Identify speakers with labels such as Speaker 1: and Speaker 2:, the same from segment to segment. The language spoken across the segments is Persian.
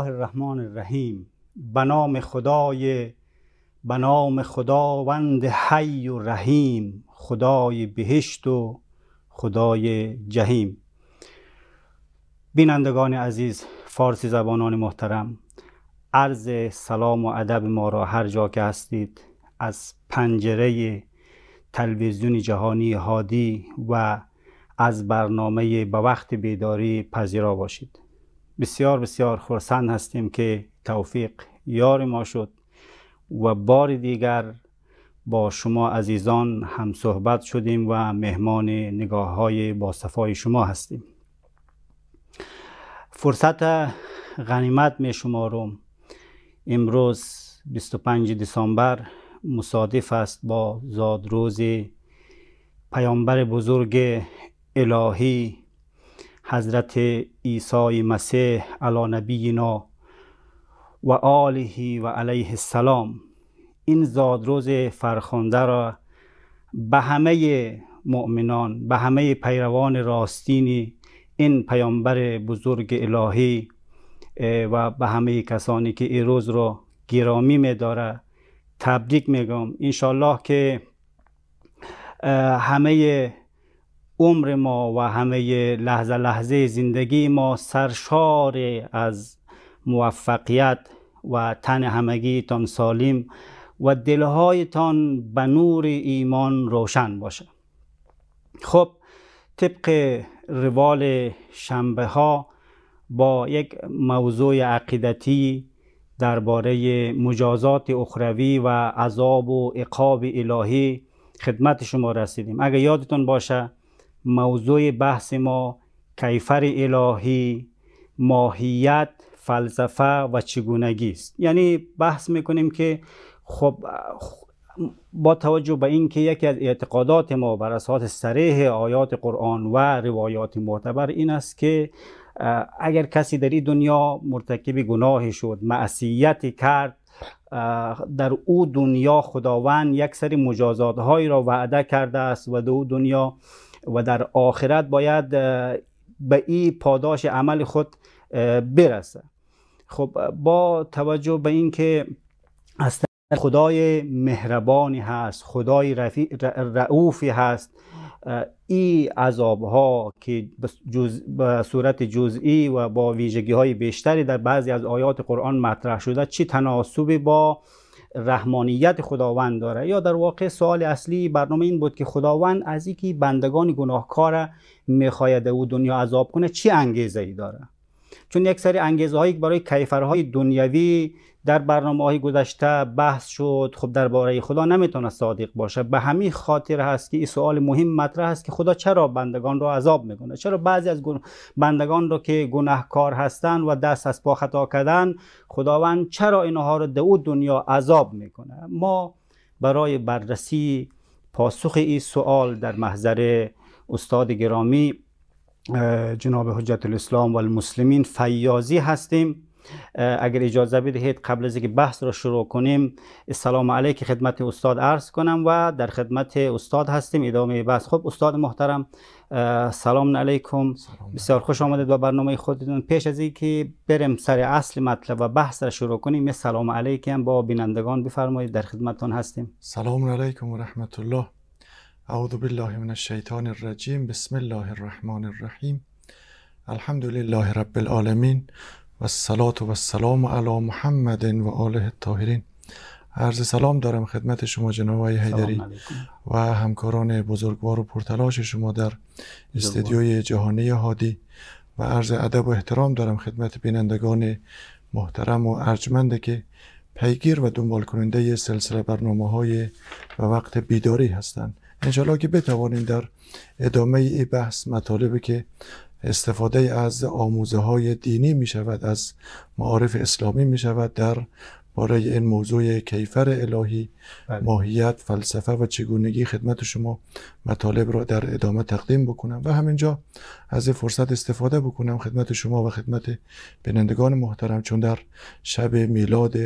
Speaker 1: الله الرحمن الرحیم به نام خدای به نام خداوند حی و رحیم خدای بهشت و خدای جهیم بینندگان عزیز فارسی زبانان محترم عرض سلام و ادب ما را هر جا که هستید از پنجره تلویزیون جهانی هادی و از برنامه به وقت بیداری پذیرا باشید بسیار بسیار خرسند هستیم که توفیق یار ما شد و بار دیگر با شما عزیزان هم صحبت شدیم و مهمان نگاه های با صفای شما هستیم فرصت غنیمت می شمارم امروز 25 دسامبر مصادف است با زادروز پیامبر بزرگ الهی حضرت عیسی مسیح علی نبینا و آله و علیه السلام این زادروز فرخنده را به همه مؤمنان به همه پیروان راستین این پیامبر بزرگ الهی و به همه کسانی که این روز را گرامی می تبریک میگم انشالله که همه عمر ما و همه لحظه لحظه زندگی ما سرشار از موفقیت و تن همگیتان سالم و تان به نور ایمان روشن باشه خب طبق روال شنبه ها با یک موضوع عقیدتی درباره مجازات اخروی و عذاب و عقاب الهی خدمت شما رسیدیم اگر یادتون باشه موضوع بحث ما کیفر الهی ماهیت فلسفه و چگونگی است یعنی بحث میکنیم که خب با توجه به اینکه یکی از اعتقادات ما بر اساس سریح آیات قرآن و روایات معتبر این است که اگر کسی در این دنیا مرتکب گناه شد معصیتی کرد در او دنیا خداوند یک سری مجازات هایی را وعده کرده است و در او دنیا و در آخرت باید به این پاداش عمل خود برسه خب با توجه به اینکه از خدای مهربانی هست خدای رعوفی هست ای عذاب ها که به صورت جزئی و با ویژگی های بیشتری در بعضی از آیات قرآن مطرح شده چی تناسبی با رحمانیت خداوند داره یا در واقع سوال اصلی برنامه این بود که خداوند از اینکه بندگان گناهکار میخواید او دنیا عذاب کنه چی انگیزه ای داره چون یک سری انگیزه هایی برای کیفرهای دنیوی در برنامه های گذشته بحث شد خب درباره خدا نمیتونه صادق باشه به همین خاطر هست که این سوال مهم مطرح است که خدا چرا بندگان را عذاب میکنه چرا بعضی از بندگان را که گناهکار هستند و دست از پا خطا کردن خداوند چرا اینها را در دنیا عذاب میکنه ما برای بررسی پاسخ این سوال در محضر استاد گرامی جناب حجت الاسلام و المسلمین فیاضی هستیم اگر اجازه بدهید قبل از اینکه بحث را شروع کنیم سلام علیک خدمت استاد عرض کنم و در خدمت استاد هستیم ادامه بحث خب استاد محترم سلام علیکم بسیار خوش آمدید به برنامه خودتون پیش از اینکه بریم سر اصل مطلب و بحث را شروع کنیم سلام علیکم با بینندگان بفرمایید در خدمتتون هستیم سلام علیکم و
Speaker 2: رحمت الله اعوذ بالله من الشیطان الرجیم بسم الله الرحمن الرحیم الحمد لله رب العالمین و السلام و السلام علی محمد و آله الطاهرین عرض سلام دارم خدمت شما جناب آقای حیدری و همکاران بزرگوار و پرتلاش شما در استدیوی جهانی هادی و عرض ادب و احترام دارم خدمت بینندگان محترم و ارجمنده که پیگیر و دنبال کننده سلسله برنامه های و وقت بیداری هستند انشالله که بتوانیم در ادامه ای بحث مطالبی که استفاده از آموزه های دینی می شود از معارف اسلامی می شود در برای این موضوع کیفر الهی بله. ماهیت فلسفه و چگونگی خدمت شما مطالب را در ادامه تقدیم بکنم و همینجا از این فرصت استفاده بکنم خدمت شما و خدمت بینندگان محترم چون در شب میلاد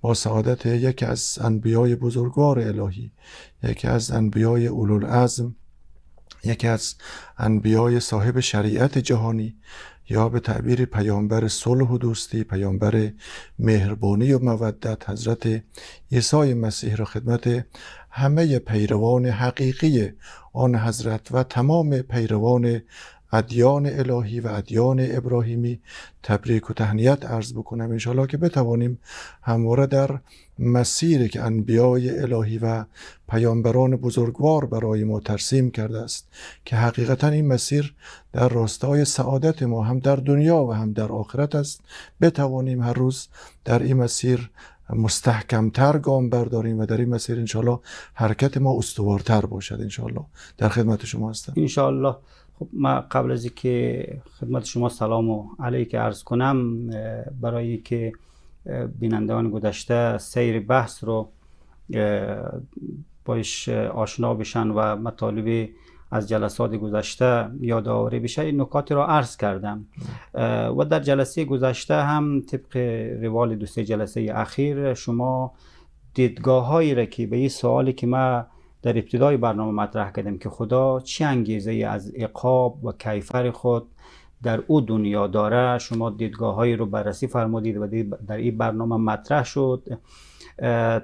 Speaker 2: با سعادت یکی از انبیای بزرگوار الهی یکی از انبیای اولوالعزم یکی از انبیای صاحب شریعت جهانی یا به تعبیر پیامبر صلح و دوستی پیامبر مهربانی و مودت حضرت عیسی مسیح را خدمت همه پیروان حقیقی آن حضرت و تمام پیروان ادیان الهی و ادیان ابراهیمی تبریک و تهنیت عرض بکنم انشاءالله که بتوانیم همواره در مسیری که انبیای الهی و پیامبران بزرگوار برای ما ترسیم کرده است که حقیقتا این مسیر در راستای سعادت ما هم در دنیا و هم در آخرت است بتوانیم هر روز در این مسیر مستحکمتر گام برداریم و در این مسیر انشالله حرکت ما استوارتر باشد انشالله در خدمت شما هستم
Speaker 1: انشالله خب ما قبل از که خدمت شما سلام و علیک عرض کنم برای که بینندگان گذشته سیر بحث رو باش آشنا بشن و مطالب از جلسات گذشته یادآوری بشه این نکات را عرض کردم و در جلسه گذشته هم طبق روال دو سه جلسه اخیر شما دیدگاه هایی را که به این سوالی که ما در ابتدای برنامه مطرح کردم که خدا چی انگیزه از اقاب و کیفر خود در او دنیا داره شما دیدگاه هایی رو بررسی فرمودید و در این برنامه مطرح شد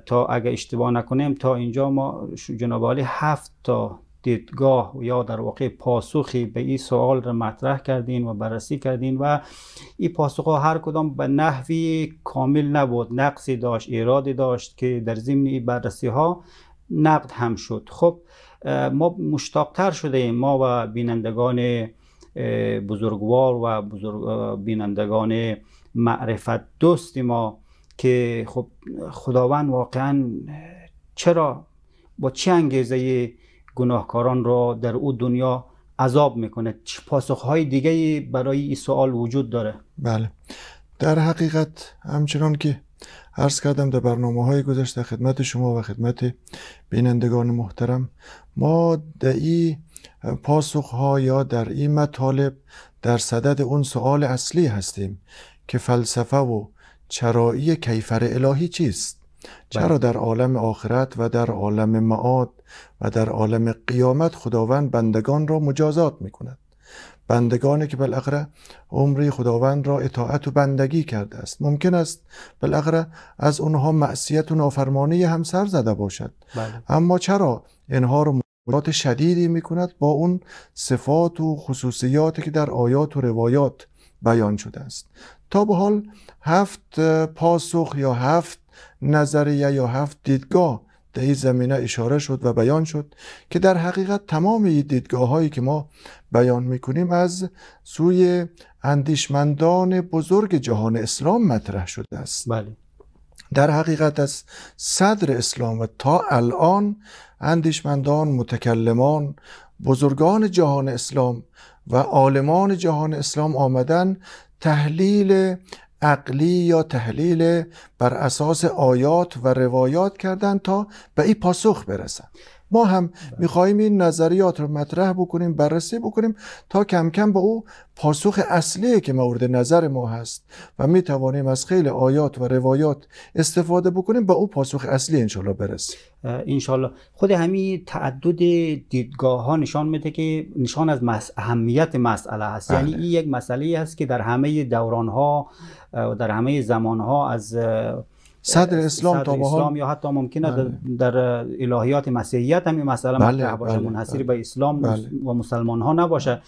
Speaker 1: تا اگر اشتباه نکنیم تا اینجا ما جناب عالی هفت تا دیدگاه یا در واقع پاسخی به این سوال را مطرح کردین و بررسی کردین و این پاسخ ها هر کدام به نحوی کامل نبود نقصی داشت ایرادی داشت که در ضمن این بررسی ها نقد هم شد خب ما مشتاقتر شده ایم. ما و بینندگان بزرگوار و بزرگ بینندگان معرفت دوست ما که خب خداوند واقعا چرا با چه انگیزه گناهکاران را در او دنیا عذاب میکنه چه پاسخهای دیگه برای این سوال وجود داره
Speaker 2: بله در حقیقت همچنان که عرض کردم در برنامه های گذشته خدمت شما و خدمت بینندگان محترم ما در ها یا در این مطالب در صدد اون سوال اصلی هستیم که فلسفه و چرایی کیفر الهی چیست بله. چرا در عالم آخرت و در عالم معاد و در عالم قیامت خداوند بندگان را مجازات می کند بندگانی که بالاخره عمری خداوند را اطاعت و بندگی کرده است ممکن است بالاخره از اونها معصیت و نافرمانی همسر زده باشد بله. اما چرا اینها رو مراد شدیدی میکند با اون صفات و خصوصیاتی که در آیات و روایات بیان شده است تا به حال هفت پاسخ یا هفت نظریه یا هفت دیدگاه در این زمینه اشاره شد و بیان شد که در حقیقت تمام این دیدگاه هایی که ما بیان میکنیم از سوی اندیشمندان بزرگ جهان اسلام مطرح شده است بله. در حقیقت از صدر اسلام و تا الان اندیشمندان متکلمان بزرگان جهان اسلام و عالمان جهان اسلام آمدن تحلیل عقلی یا تحلیل بر اساس آیات و روایات کردند تا به این پاسخ برسن ما هم بله. میخواهیم این نظریات رو مطرح بکنیم بررسی بکنیم تا کم کم به او پاسخ اصلی که مورد نظر ما هست و می توانیم از خیلی آیات و روایات استفاده بکنیم با او پاسخ اصلی انشالله برسیم
Speaker 1: انشالله خود همین تعدد دیدگاه ها نشان میده که نشان از مس... اهمیت مسئله هست یعنی بله. این یک مسئله است که در همه دوران ها و در همه زمان ها از صدر اسلام صدر اسلام یا حتی ممکنه بله. در, الهیات مسیحیت هم این مسئله بله. باشه بله،, بله. به اسلام بله. و مسلمان ها نباشه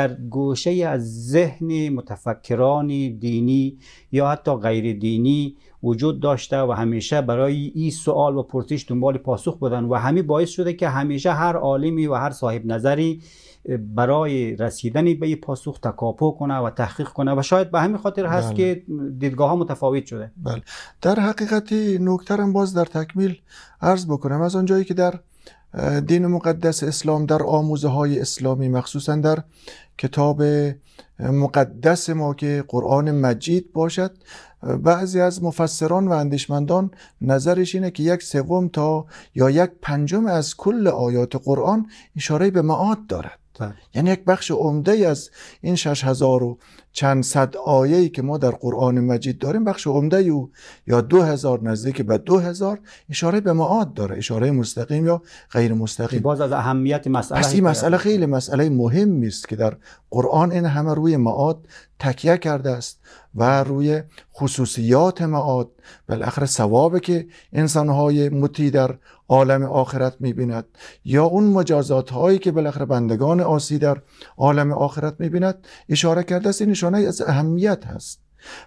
Speaker 1: در گوشه از ذهن متفکران دینی یا حتی غیر دینی وجود داشته و همیشه برای این سوال و پرسش دنبال پاسخ بودن و همین باعث شده که همیشه هر عالمی و هر صاحب نظری برای رسیدن به این پاسخ تکاپو کنه و تحقیق کنه و شاید به همین خاطر هست بله. که دیدگاه ها متفاوت شده بله. در حقیقت نکترم باز در تکمیل عرض بکنم از آنجایی که در
Speaker 2: دین مقدس اسلام در آموزه های اسلامی مخصوصا در کتاب مقدس ما که قرآن مجید باشد بعضی از مفسران و اندیشمندان نظرش اینه که یک سوم تا یا یک پنجم از کل آیات قرآن اشاره به معاد دارد بله. یعنی یک بخش عمده از این هزار رو چند صد ای که ما در قرآن مجید داریم بخش عمده او یا دو هزار نزدیک به دو هزار اشاره به معاد داره اشاره مستقیم یا غیر
Speaker 1: مستقیم باز از اهمیت مسئله پس این مسئله
Speaker 2: خیلی مسئله مهمی است که در قرآن این همه روی معاد تکیه کرده است و روی خصوصیات معاد بالاخره ثوابی که انسانهای مطیع در عالم آخرت میبیند یا اون مجازات هایی که بالاخره بندگان آسی در عالم آخرت میبیند اشاره کرده است این نشانه از اهمیت هست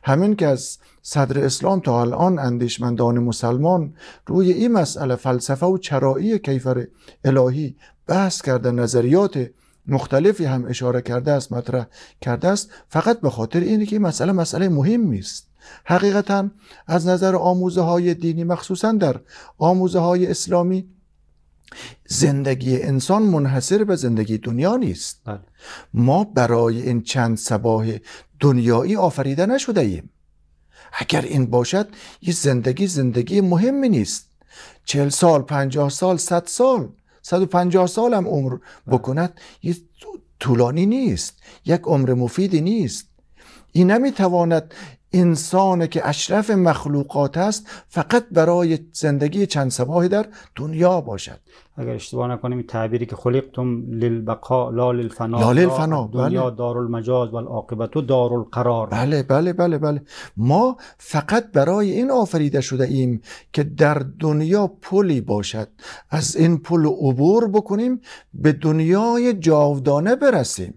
Speaker 2: همین که از صدر اسلام تا الان اندیشمندان مسلمان روی این مسئله فلسفه و چرایی کیفر الهی بحث کرده نظریات مختلفی هم اشاره کرده است مطرح کرده است فقط به خاطر اینه که این مسئله مسئله مهمی است حقیقتا از نظر آموزه های دینی مخصوصا در آموزه های اسلامی زندگی انسان منحصر به زندگی دنیا نیست بله. ما برای این چند سباه دنیایی آفریده نشده ایم اگر این باشد یه زندگی زندگی مهمی نیست چهل سال پنجاه سال صد سال صد و پنجاه سال هم عمر بله. بکند یه طولانی نیست یک عمر مفیدی نیست این نمیتواند انسان که اشرف مخلوقات است فقط برای زندگی چند سباهی در دنیا باشد
Speaker 1: اگر اشتباه نکنیم تعبیری که خلقتم للبقاء لا للفنا لا للفنا دنیا بله. دار المجاز و العاقبت دار القرار بله بله بله بله ما فقط برای این
Speaker 2: آفریده شده ایم که در دنیا پلی باشد از این پل عبور بکنیم به دنیای جاودانه برسیم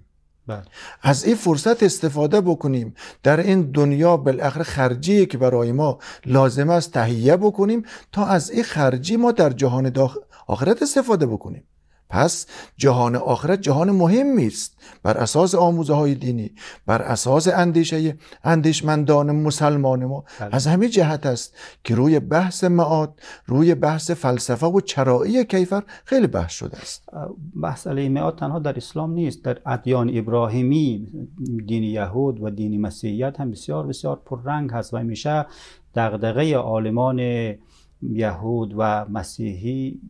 Speaker 2: بله. از این فرصت استفاده بکنیم در این دنیا بالاخره خرجی که برای ما لازم است تهیه بکنیم تا از این خرجی ما در جهان داخل آخرت استفاده بکنیم پس جهان آخرت جهان مهمی است بر اساس آموزه های دینی بر اساس اندیشه اندیشمندان مسلمان ما بله. از همه جهت است که روی بحث معاد روی بحث فلسفه و چرایی کیفر خیلی بحث شده است
Speaker 1: مسئله معاد تنها در اسلام نیست در ادیان ابراهیمی دین یهود و دین مسیحیت هم بسیار بسیار پررنگ هست و میشه دغدغه عالمان یهود و مسیحی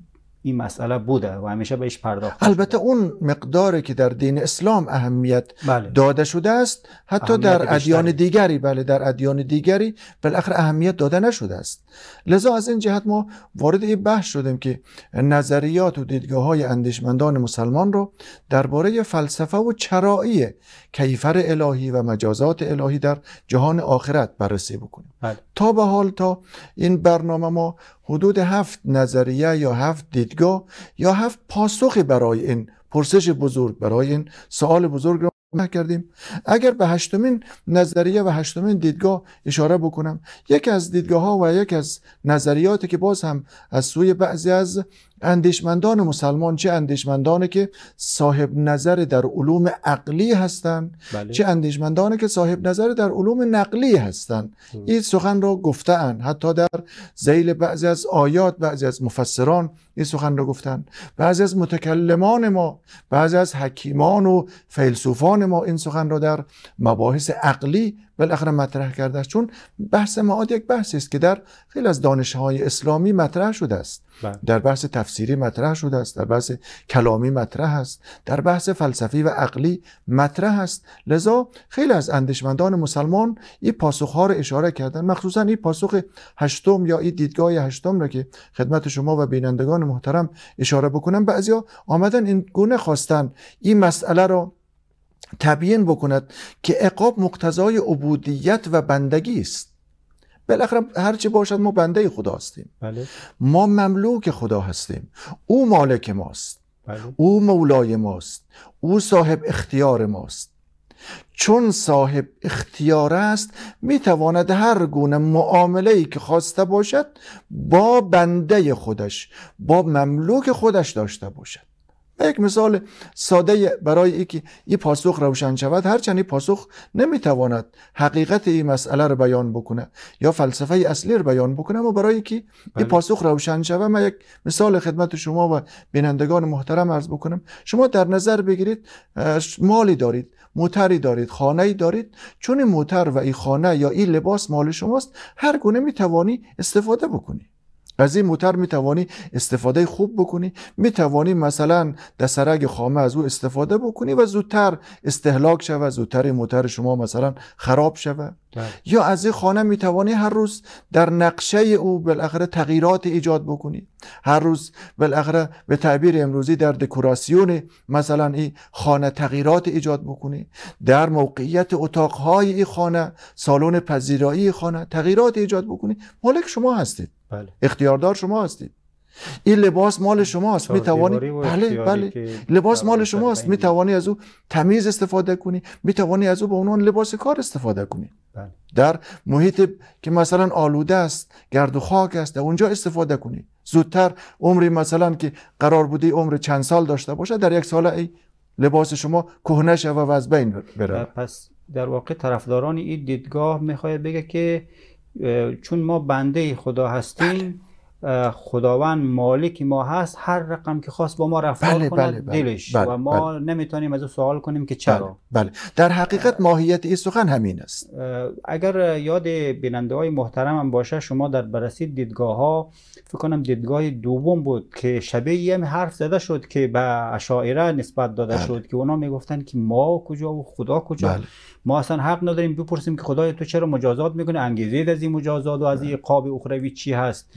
Speaker 1: این مسئله بوده و همیشه بهش پرداخت
Speaker 2: البته اون مقداری که در دین اسلام اهمیت بله. داده شده است حتی در ادیان دیگری بله در ادیان دیگری بالاخره اهمیت داده نشده است لذا از این جهت ما وارد این بحث شدیم که نظریات و دیدگاه های اندیشمندان مسلمان رو درباره فلسفه و چرایی کیفر الهی و مجازات الهی در جهان آخرت بررسی بکنیم بله. تا به حال تا این برنامه ما حدود هفت نظریه یا هفت دید دیدگاه یا هفت پاسخی برای این پرسش بزرگ برای این سوال بزرگ را کردیم اگر به هشتمین نظریه و هشتمین دیدگاه اشاره بکنم یکی از دیدگاه ها و یکی از نظریاتی که باز هم از سوی بعضی از اندیشمندان مسلمان چه اندیشمندانی که صاحب نظر در علوم عقلی هستند بله. چه اندیشمندانی که صاحب نظر در علوم نقلی هستند این سخن را گفتهاند حتی در زیل بعضی از آیات بعضی از مفسران این سخن را گفتن بعضی از متکلمان ما بعضی از حکیمان و فیلسوفان ما این سخن را در مباحث عقلی بالاخره مطرح کرده است چون بحث معاد یک بحثی است که در خیلی از دانش های اسلامی مطرح شده است بله. در بحث تفسیری مطرح شده است در بحث کلامی مطرح است در بحث فلسفی و عقلی مطرح است لذا خیلی از اندیشمندان مسلمان این پاسخ ها را اشاره کردن مخصوصا این پاسخ هشتم یا این دیدگاه هشتم را که خدمت شما و بینندگان محترم اشاره بکنم بعضیا آمدن این گونه خواستن این مسئله را تبیین بکند که عقاب مقتضای عبودیت و بندگی است بالاخره هرچی باشد ما بنده خدا هستیم بله. ما مملوک خدا هستیم او مالک ماست بله. او مولای ماست او صاحب اختیار ماست چون صاحب اختیار است میتواند هر گونه معامله ای که خواسته باشد با بنده خودش با مملوک خودش داشته باشد یک مثال ساده برای که این پاسخ روشن شود هرچند این پاسخ نمیتواند حقیقت این مسئله رو بیان بکنه یا فلسفه اصلی را بیان بکنه اما برای اینکه این بله. پاسخ روشن شود من یک مثال خدمت شما و بینندگان محترم عرض بکنم شما در نظر بگیرید مالی دارید موتری دارید خانه دارید چون موتر و این خانه یا این لباس مال شماست هر گونه میتوانی استفاده بکنی از این موتر می توانی استفاده خوب بکنی می توانی مثلا در سرگ خامه از او استفاده بکنی و زودتر استهلاک شود زودتر موتر شما مثلا خراب شود بله. یا از این خانه می توانی هر روز در نقشه او بالاخره تغییرات ایجاد بکنی هر روز بالاخره به تعبیر امروزی در دکوراسیون مثلا این خانه تغییرات ایجاد بکنی در موقعیت اتاقهای این خانه سالن پذیرایی خانه تغییرات ایجاد بکنی مالک شما هستید بله. اختیاردار شما هستید این لباس مال شماست می توانی بله بله لباس مال شماست می توانی از او تمیز استفاده کنی می توانی از او به عنوان لباس کار استفاده کنی بله. در محیط که مثلا آلوده است گرد و خاک است در اونجا استفاده کنی زودتر عمری مثلا که قرار بودی عمر چند سال داشته باشه در یک سال ای لباس شما کهنه شوه و از بین بره
Speaker 1: پس در واقع طرفداران این دیدگاه میخواد بگه که چون ما بنده خدا هستیم خداوند مالک ما هست هر رقم که خواست با ما رفتار بله، کنه بله، بله. دلش بله، و ما نمیتونیم از او سوال کنیم که چرا
Speaker 2: بله, در حقیقت ماهیت این سخن همین است
Speaker 1: اگر یاد بیننده های محترم هم باشه شما در بررسی دیدگاه ها فکر کنم دیدگاه دوم بود که شبیه یه حرف زده شد که به اشاعره نسبت داده شد که اونا میگفتن که ما کجا و خدا کجا ما اصلا حق نداریم بپرسیم که خدای تو چرا مجازات میکنه انگیزه از این مجازات و از این قاب اخروی چی هست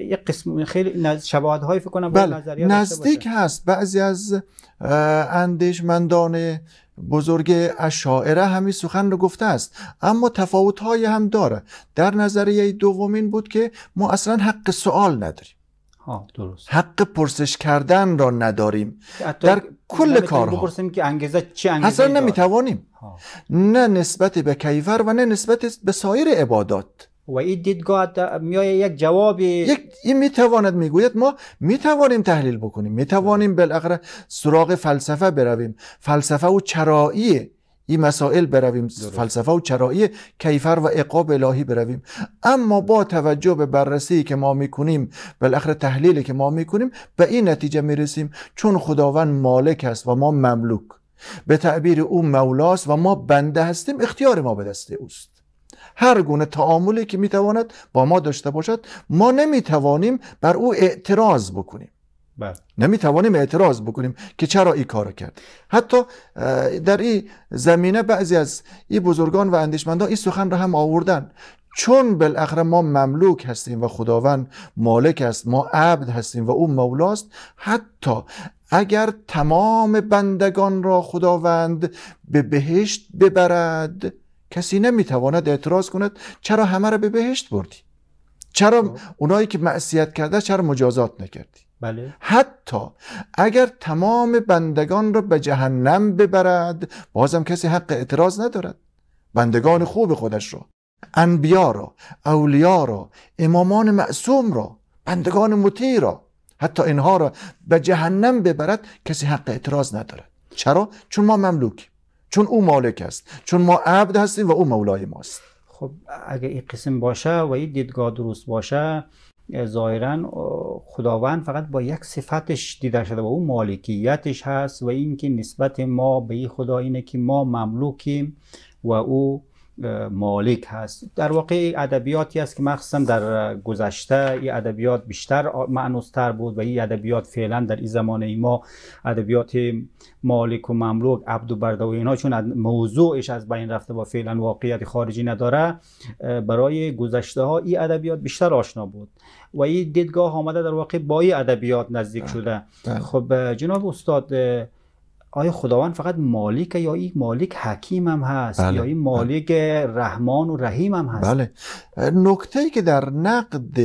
Speaker 1: یه قسم خیلی شواهد فکر کنم بله، نزدیک
Speaker 2: هست بعضی از اندیشمندان بزرگ اشاعره همین سخن رو گفته است اما تفاوت هم داره در نظریه دومین بود که ما اصلا حق سوال نداریم درست حق پرسش کردن را نداریم در کل کارها
Speaker 1: بپرسیم که انگیزه انگیزه اصلا
Speaker 2: نمیتوانیم نه نسبت به کیفر و نه نسبت به سایر عبادات
Speaker 1: و این دیدگاه
Speaker 2: میای یک جواب یک این میتواند میگوید ما میتوانیم تحلیل بکنیم میتوانیم بالاخره سراغ فلسفه برویم فلسفه و چرایی این مسائل برویم فلسفه و چرایی کیفر و اقاب الهی برویم اما با توجه به بررسی که ما میکنیم بالاخره تحلیلی که ما میکنیم به این نتیجه میرسیم چون خداوند مالک است و ما مملوک به تعبیر او مولاست و ما بنده هستیم اختیار ما به دست اوست هر گونه تعاملی که میتواند با ما داشته باشد ما نمیتوانیم بر او اعتراض بکنیم بله. نمیتوانیم اعتراض بکنیم که چرا این کار کرد حتی در این زمینه بعضی از این بزرگان و اندیشمندان این سخن را هم آوردن چون بالاخره ما مملوک هستیم و خداوند مالک است ما عبد هستیم و او مولاست حتی اگر تمام بندگان را خداوند به بهشت ببرد کسی نمیتواند اعتراض کند چرا همه را به بهشت بردی چرا خب. اونایی که معصیت کرده چرا مجازات نکردی بله. حتی اگر تمام بندگان را به جهنم ببرد بازم کسی حق اعتراض ندارد بندگان خوب خودش را انبیا را اولیا را امامان معصوم را بندگان مطیع را حتی اینها را به جهنم ببرد کسی حق اعتراض ندارد چرا چون ما مملوکیم چون او مالک است چون ما عبد
Speaker 1: هستیم و او مولای ماست خب اگه این قسم باشه و این دیدگاه درست باشه ظاهرا خداوند فقط با یک صفتش دیده شده و او مالکیتش هست و اینکه نسبت ما به این خدا اینه که ما مملوکیم و او مالک هست در واقع ادبیاتی است که مخصوصا در گذشته این ادبیات بیشتر معنوستر بود و این ادبیات فعلا در این زمان ای ما ادبیات مالک و مملوک عبد و برده و اینا چون موضوعش از بین رفته و فعلا واقعیت خارجی نداره برای گذشته ها این ادبیات بیشتر آشنا بود و این دیدگاه آمده در واقع با این ادبیات نزدیک بله، شده بله. خب جناب استاد آیا خداوند فقط مالک یا این مالک حکیم هم هست یا بله، این بله. مالک رحمان و رحیم هم هست بله نکته ای که در
Speaker 2: نقد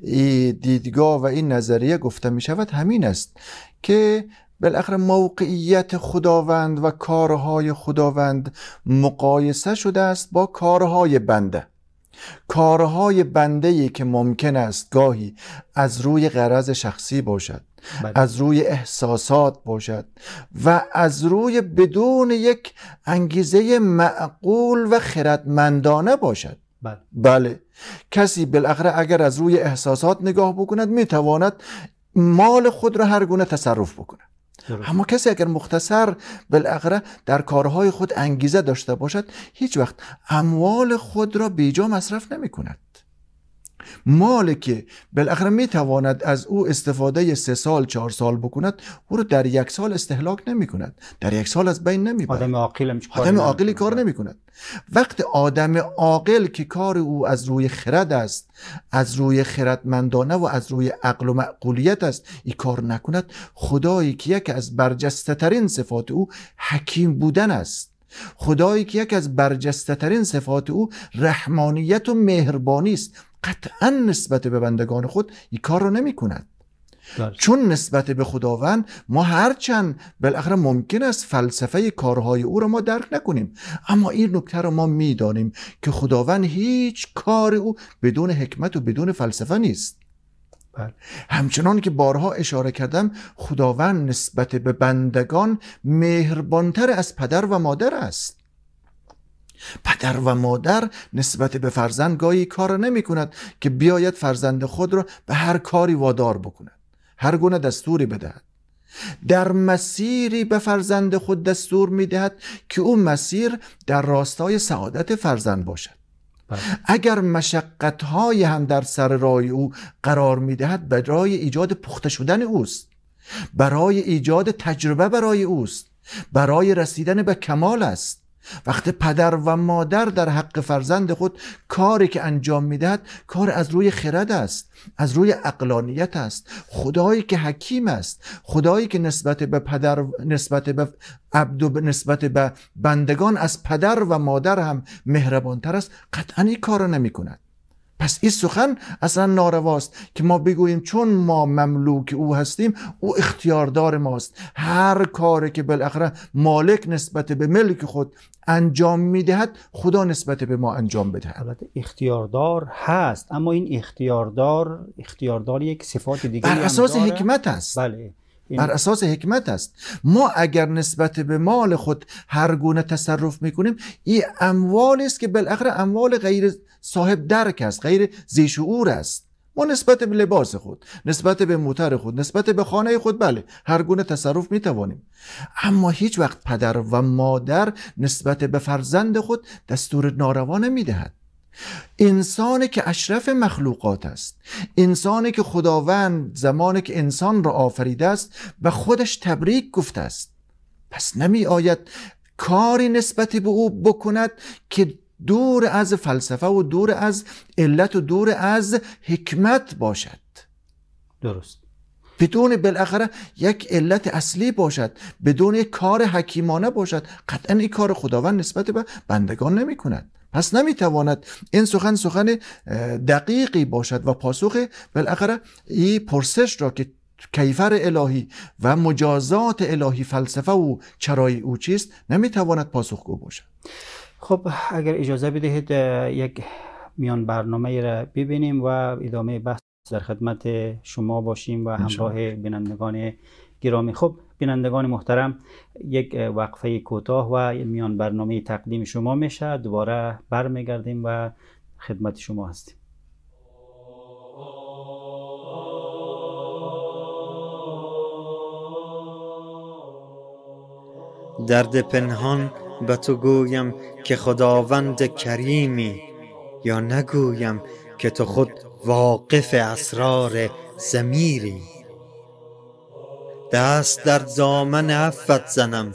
Speaker 2: ای دیدگاه و این نظریه گفته می شود همین است که بالاخره موقعیت خداوند و کارهای خداوند مقایسه شده است با کارهای بنده کارهای بنده ای که ممکن است گاهی از روی غرض شخصی باشد بله. از روی احساسات باشد و از روی بدون یک انگیزه معقول و خردمندانه باشد بله, بله. کسی بالاخره اگر از روی احساسات نگاه بکند میتواند مال خود را هر گونه تصرف بکند اما کسی اگر مختصر بالاخره در کارهای خود انگیزه داشته باشد هیچ وقت اموال خود را بیجا مصرف نمی کند مالی که بالاخره میتواند از او استفاده سه سال چهار سال بکند او رو در یک سال استهلاک نمی کند در یک سال از بین نمی برد. آدم عاقل آدم عاقلی کار نمی کند وقت آدم عاقل که کار او از روی خرد است از روی خردمندانه و از روی عقل و معقولیت است این کار نکند خدایی که یک از برجسته صفات او حکیم بودن است خدایی که یک از برجسته ترین صفات او رحمانیت و مهربانی است قطعا نسبت به بندگان خود این کار رو نمی کند چون نسبت به خداوند ما هرچند بالاخره ممکن است فلسفه کارهای او را ما درک نکنیم اما این نکته را ما میدانیم که خداوند هیچ کار او بدون حکمت و بدون فلسفه نیست بله. همچنان که بارها اشاره کردم خداوند نسبت به بندگان مهربانتر از پدر و مادر است پدر و مادر نسبت به فرزند گاهی کار نمی کند که بیاید فرزند خود را به هر کاری وادار بکند هر گونه دستوری بدهد در مسیری به فرزند خود دستور می دهد که او مسیر در راستای سعادت فرزند باشد بله. اگر مشقت های هم در سر رای او قرار میدهد برای ایجاد پخته شدن اوست برای ایجاد تجربه برای اوست برای رسیدن به کمال است وقتی پدر و مادر در حق فرزند خود کاری که انجام میدهد کار از روی خرد است از روی اقلانیت است خدایی که حکیم است خدایی که نسبت به پدر نسبت به عبد و نسبت به بندگان از پدر و مادر هم مهربانتر است قطعا این کار را نمی کند پس این سخن اصلا نارواست که ما بگوییم چون ما مملوک او هستیم او اختیاردار ماست هر کاری که بالاخره مالک نسبت به ملک خود انجام میدهد خدا نسبت به ما انجام بده البته
Speaker 1: اختیاردار هست اما این اختیاردار اختیاردار یک صفات دیگه بر اساس حکمت است بله بر
Speaker 2: اساس حکمت است ما اگر نسبت به مال خود هر گونه تصرف میکنیم این اموال است که بالاخره اموال غیر صاحب درک است غیر زیشعور است ما نسبت به لباس خود نسبت به موتر خود نسبت به خانه خود بله هر گونه تصرف می توانیم اما هیچ وقت پدر و مادر نسبت به فرزند خود دستور ناروا نمی دهد انسانی که اشرف مخلوقات است انسانی که خداوند زمانی که انسان را آفریده است به خودش تبریک گفته است پس نمی آید کاری نسبت به او بکند که دور از فلسفه و دور از علت و دور از حکمت باشد درست بدون بالاخره یک علت اصلی باشد بدون یک کار حکیمانه باشد قطعا این کار خداوند نسبت به بندگان نمی کند پس نمیتواند این سخن سخن دقیقی باشد و پاسخ بالاخره این پرسش را که کیفر الهی و
Speaker 1: مجازات الهی فلسفه و چرای او چیست نمیتواند پاسخگو باشد خب اگر اجازه بدهید یک میان برنامه را ببینیم و ادامه بحث در خدمت شما باشیم و همراه بینندگان گرامی خب بینندگان محترم یک وقفه کوتاه و میان برنامه تقدیم شما میشه دوباره برمیگردیم و خدمت شما هستیم
Speaker 3: درد پنهان به تو گویم که خداوند کریمی یا نگویم که تو خود واقف اسرار زمیری دست در دامن عفت زنم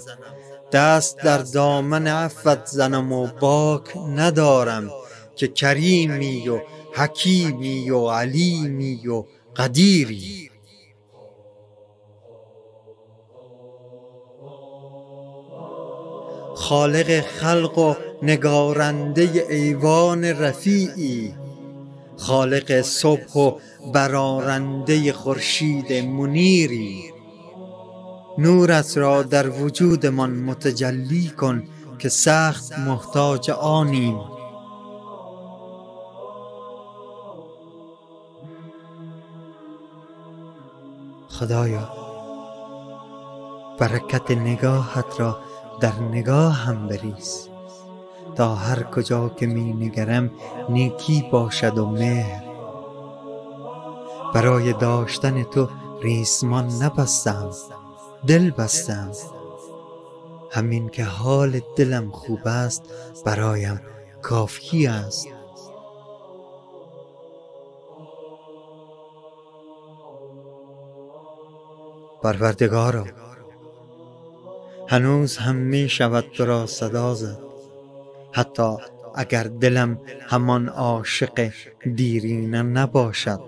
Speaker 3: دست در دامن عفت زنم و باک ندارم که کریمی و حکیمی و علیمی و قدیری خالق خلق و نگارنده ایوان رفیعی خالق صبح و برارنده خورشید منیری نورت را در وجودمان متجلی کن که سخت محتاج آنیم خدایا برکت نگاهت را در نگاه هم بریز تا هر کجا که می نگرم نیکی باشد و مهر برای داشتن تو ریسمان نبستم دل بستم همین که حال دلم خوب است برایم کافی است پروردگارم هنوز هم می شود تو را صدا زد حتی اگر دلم همان عاشق دیرینه نباشد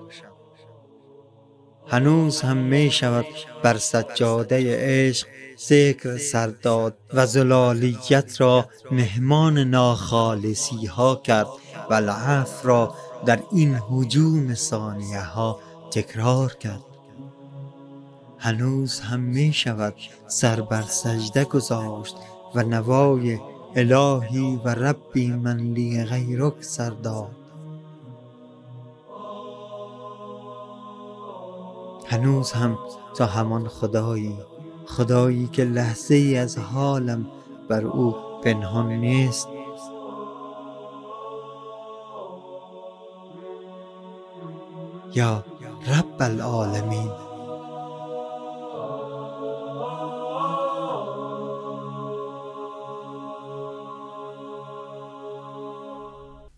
Speaker 3: هنوز هم می شود بر سجاده عشق ذکر سرداد و زلالیت را مهمان ناخالصی ها کرد و لعف را در این حجوم ثانیه ها تکرار کرد هنوز هم می شود سر بر سجده گذاشت و نوای الهی و ربی من لی غیرک سر داد هنوز هم تا همان خدایی خدایی که لحظه ای از حالم بر او پنهان نیست یا رب العالمین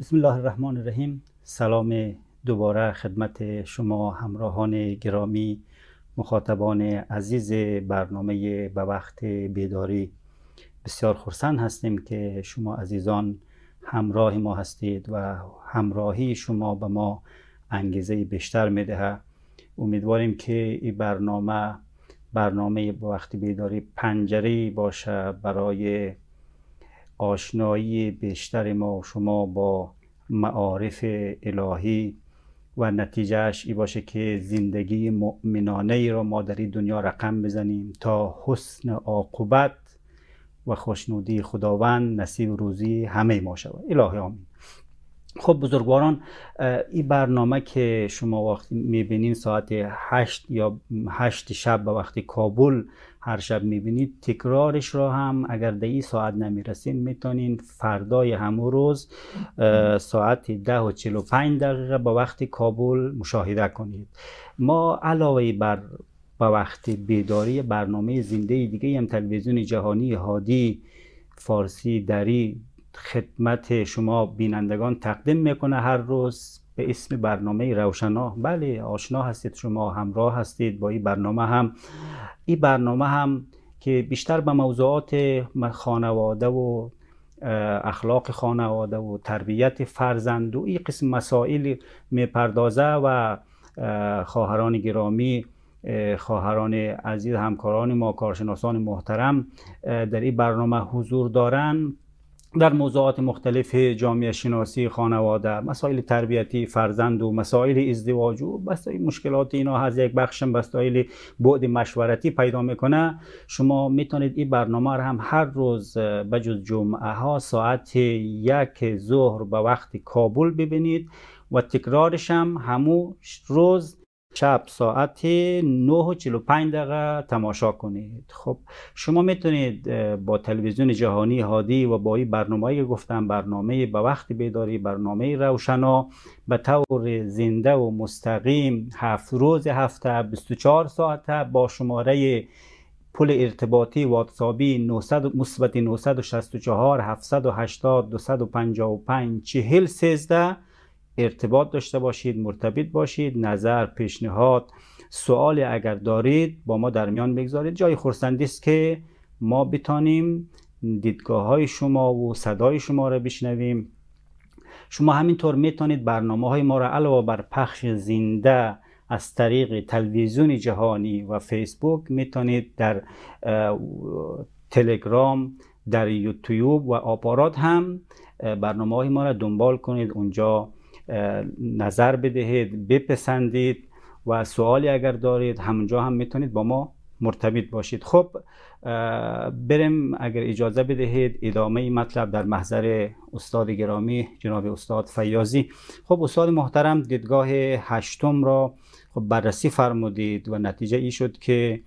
Speaker 1: بسم الله الرحمن الرحیم سلام دوباره خدمت شما همراهان گرامی مخاطبان عزیز برنامه به وقت بیداری بسیار خرسند هستیم که شما عزیزان همراه ما هستید و همراهی شما به ما انگیزه بیشتر میده امیدواریم که این برنامه برنامه به وقت بیداری پنجری باشه برای آشنایی بیشتر ما شما با معارف الهی و نتیجهش ای باشه که زندگی مؤمنانه ای را ما در این دنیا رقم بزنیم تا حسن عاقبت و خوشنودی خداوند نصیب روزی همه ما شود الهی آمین خب بزرگواران این برنامه که شما وقتی میبینین ساعت هشت یا هشت شب به وقتی کابل هر شب میبینید تکرارش را هم اگر دهی ساعت نمیرسین میتونین فردای همون روز ساعت 10 و 45 دقیقه با وقت کابل مشاهده کنید ما علاوه بر با وقت بیداری برنامه زنده دیگه هم تلویزیون جهانی هادی فارسی دری خدمت شما بینندگان تقدیم میکنه هر روز به اسم برنامه روشنا بله آشنا هستید شما همراه هستید با این برنامه هم این برنامه هم که بیشتر به موضوعات خانواده و اخلاق خانواده و تربیت فرزند و این قسم مسائل میپردازه و خواهران گرامی خواهران عزیز همکاران ما کارشناسان محترم در این برنامه حضور دارند. در موضوعات مختلف جامعه شناسی خانواده مسائل تربیتی فرزند و مسائل ازدواج و بسای مشکلات اینا هر یک بخشم بسایل بعد مشورتی پیدا میکنه شما میتونید این برنامه را هم هر روز بجز جمعه ها ساعت یک ظهر به وقت کابل ببینید و تکرارش هم همو روز شب ساعت 9.45 دقیقه تماشا کنید خب شما میتونید با تلویزیون جهانی هادی و با این برنامه که گفتم برنامه به وقت بیداری برنامه روشنا به طور زنده و مستقیم هفت روز هفته 24 ساعته با شماره پل ارتباطی واتسابی 900 مثبت 964 780 255 40 13 ارتباط داشته باشید مرتبط باشید نظر پیشنهاد سوال اگر دارید با ما در میان بگذارید جای خورسندی است که ما بتانیم دیدگاه های شما و صدای شما را بشنویم شما همینطور میتونید برنامه های ما را علاوه بر پخش زنده از طریق تلویزیون جهانی و فیسبوک میتونید در تلگرام در یوتیوب و آپارات هم برنامه های ما را دنبال کنید اونجا نظر بدهید بپسندید و سوالی اگر دارید همونجا هم میتونید با ما مرتبط باشید خب بریم اگر اجازه بدهید ادامه این مطلب در محضر استاد گرامی جناب استاد فیاضی خب استاد محترم دیدگاه هشتم را خب بررسی فرمودید و نتیجه ای شد که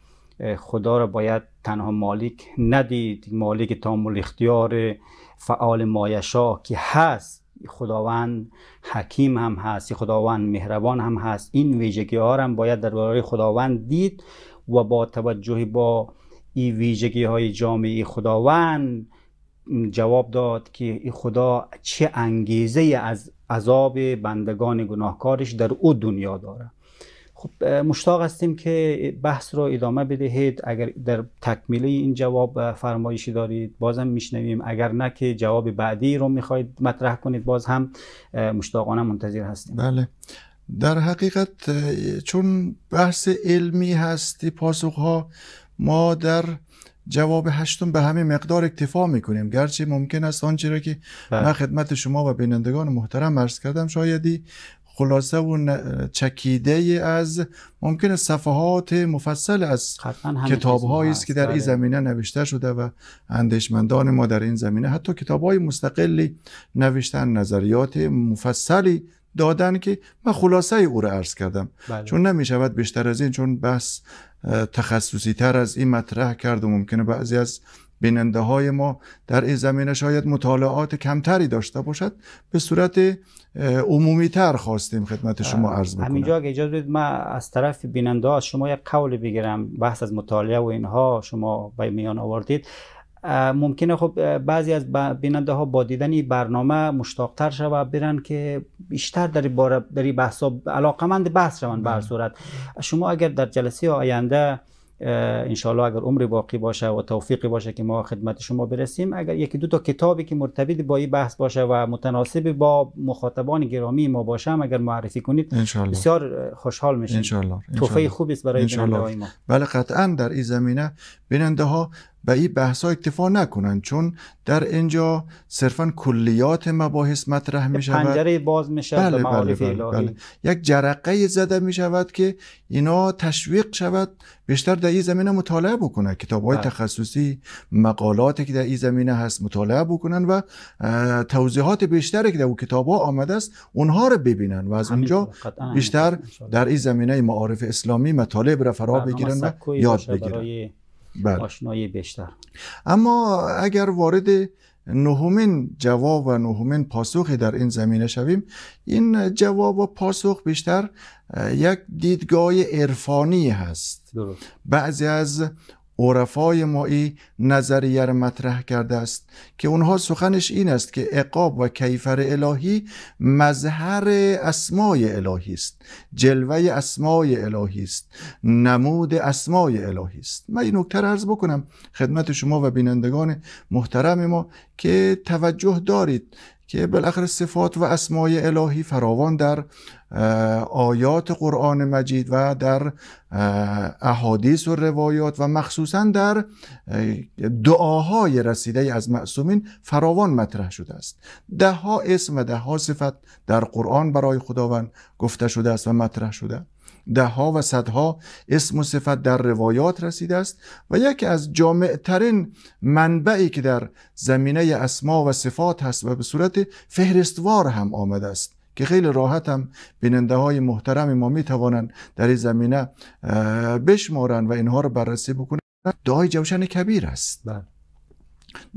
Speaker 1: خدا را باید تنها مالک ندید مالک تامل اختیار فعال مایشا که هست خداوند حکیم هم هست خداوند مهربان هم هست این ویژگی ها هم باید در برای خداوند دید و با توجه با این ویژگی های جامعه خداوند جواب داد که خدا چه انگیزه از عذاب بندگان گناهکارش در او دنیا داره خب، مشتاق هستیم که بحث رو ادامه بدهید اگر در تکمیله این جواب فرمایشی دارید بازم میشنویم اگر نه که جواب بعدی رو میخواید مطرح کنید باز هم مشتاقانه منتظر هستیم
Speaker 2: بله در حقیقت چون بحث علمی هستی پاسخها ما در جواب هشتم به همه مقدار اکتفا میکنیم گرچه ممکن است آنچه را که بله. من خدمت شما و بینندگان محترم عرض کردم شایدی خلاصه و چکیده از ممکن صفحات مفصل از کتاب است که در این بله. زمینه نوشته شده و اندیشمندان ما در این زمینه حتی کتاب های مستقلی نوشتن نظریات مفصلی دادن که من خلاصه او را عرض کردم بله. چون نمیشود بیشتر از این چون بحث تخصصی تر از این مطرح کرد و ممکنه بعضی از بیننده های ما در این زمینه شاید مطالعات کمتری داشته باشد به صورت عمومی تر خواستیم خدمت شما عرض
Speaker 1: بکنم همینجا اگه اجازه بدید من از طرف بیننده ها شما یک قول بگیرم بحث از مطالعه و اینها شما به میان آوردید ممکنه خب بعضی از بیننده ها با دیدن این برنامه مشتاقتر شوه برن که بیشتر در بار در بحث علاقمند بحث شوند به بله. صورت شما اگر در جلسه آینده انشالله اگر عمر باقی باشه و توفیقی باشه که ما خدمت شما برسیم اگر یکی دو تا کتابی که مرتبط با این بحث باشه و متناسب با مخاطبان گرامی ما باشه هم اگر معرفی کنید انشالله. بسیار خوشحال میشیم توفیق خوبی است برای بیننده ما
Speaker 2: بله قطعا در این زمینه بیننده ها به این بحث ها اکتفا نکنند چون در اینجا صرفا کلیات مباحث مطرح می شود پنجره
Speaker 1: باز می شود بله، بله،, بله،, بله،
Speaker 2: یک جرقه زده می شود که اینا تشویق شود بیشتر در این زمینه مطالعه بکنند کتاب های بله. تخصصی مقالاتی که در این زمینه هست مطالعه بکنند و توضیحات بیشتری که در اون کتاب ها آمده است اونها رو ببینن و از اونجا بیشتر در این زمینه معارف اسلامی مطالب را فرا بگیرن و یاد بگیرن بله. آشنایی بیشتر اما اگر وارد نهمین جواب و نهمین پاسخ در این زمینه شویم این جواب و پاسخ بیشتر یک دیدگاه عرفانی هست درست. بعضی از عرفای مایی نظریه را مطرح کرده است که اونها سخنش این است که اقاب و کیفر الهی مظهر اسمای الهی است جلوه اسمای الهی است نمود اسمای الهی است من این نکته عرض بکنم خدمت شما و بینندگان محترم ما که توجه دارید که بالاخره صفات و اسمای الهی فراوان در آیات قرآن مجید و در احادیث و روایات و مخصوصا در دعاهای رسیده از معصومین فراوان مطرح شده است ده ها اسم و ده ها صفت در قرآن برای خداوند گفته شده است و مطرح شده دهها و صدها اسم و صفت در روایات رسیده است و یکی از جامعترین منبعی که در زمینه اسما و صفات هست و به صورت فهرستوار هم آمده است که خیلی راحت هم بیننده های محترم ما می توانند در این زمینه بشمارند و اینها را بررسی بکنند دعای جوشن کبیر است بله.